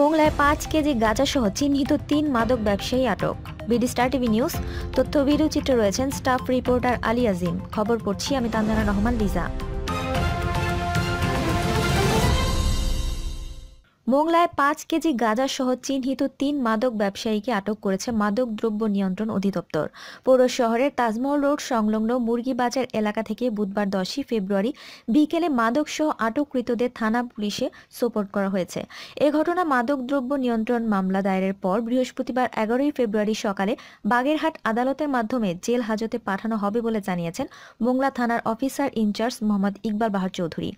মোংলায় পাঁচ কেজি গাঁজা সহ চিহ্নিত তিন মাদক ব্যবসায়ী আটক বিডি স্টার টিভি নিউজ তথ্য বিরুচিত্রে রয়েছেন স্টাফ রিপোর্টার আলী আজিম খবর পড়ছি আমি তান্দানা রহমান লিজা মোংলায় পাঁচ কেজি গাঁজা সহ চিহ্নিত তিন মাদক ব্যবসায়ীকে আটক করেছে মাদক দ্রব্য নিয়ন্ত্রণ অধিদপ্তর পৌর শহরের তাজমহল রোড সংলগ্ন মুরগিবাজার এলাকা থেকে বুধবার দশই ফেব্রুয়ারি বিকেলে মাদকসহ আটককৃতদের থানা পুলিশে সোপোর্ট করা হয়েছে এ ঘটনা মাদক দ্রব্য নিয়ন্ত্রণ মামলা দায়েরের পর বৃহস্পতিবার এগারোই ফেব্রুয়ারি সকালে বাগেরহাট আদালতের মাধ্যমে জেল হাজতে পাঠানো হবে বলে জানিয়েছেন মোংলা থানার অফিসার ইনচার্জ মোহাম্মদ ইকবাল বাহার চৌধুরী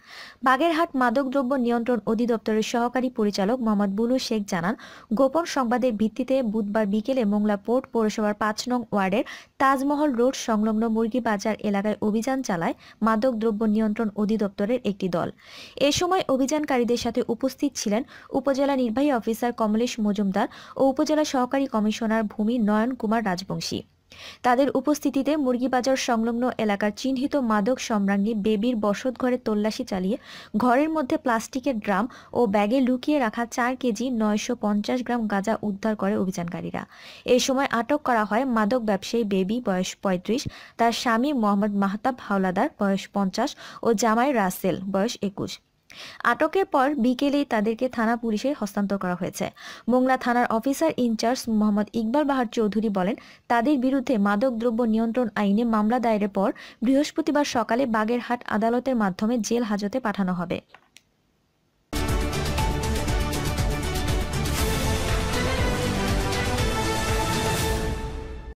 বাগেরহাট দ্রব্য নিয়ন্ত্রণ অধিদপ্তরের সহকারী পরিচালক মোহাম্মদ বুলু শেখ জানান গোপন সংবাদের ভিত্তিতে বুধবার বিকেলে মোংলা পোর্ট পৌরসভার পাঁচ নং ওয়ার্ডের তাজমহল রোড সংলগ্ন মুরগিবাজার এলাকায় অভিযান চালায় মাদক দ্রব্য নিয়ন্ত্রণ অধিদপ্তরের একটি দল এ সময় অভিযানকারীদের সাথে উপস্থিত ছিলেন উপজেলা নির্বাহী অফিসার কমলেশ মজুমদার ও উপজেলা সহকারী কমিশনার ভূমি নয়ন কুমার রাজবংশী তাদের উপস্থিতিতে মুরগিবাজার সংলগ্ন এলাকার চিহ্নিত মাদক সম্রাঙ্গী বেবির বসত ঘরে তল্লাশি চালিয়ে ঘরের মধ্যে প্লাস্টিকের ড্রাম ও ব্যাগে লুকিয়ে রাখা চার কেজি নয়শো গ্রাম গাঁজা উদ্ধার করে অভিযানকারীরা এই সময় আটক করা হয় মাদক ব্যবসায়ী বেবি বয়স ৩৫ তার স্বামী মোহাম্মদ মাহতাব হাওলাদার বয়স পঞ্চাশ ও জামাই রাসেল বয়স একুশ আটকের পর বিকেলেই তাদেরকে থানা পুলিশে হস্তান্তর করা হয়েছে মোংলা থানার অফিসার ইনচার্জ মোহাম্মদ ইকবাল বাহার চৌধুরী বলেন তাদের বিরুদ্ধে মাদকদ্রব্য নিয়ন্ত্রণ আইনে মামলা দায়েরের পর বৃহস্পতিবার সকালে বাগেরহাট আদালতের মাধ্যমে জেল হাজতে পাঠানো হবে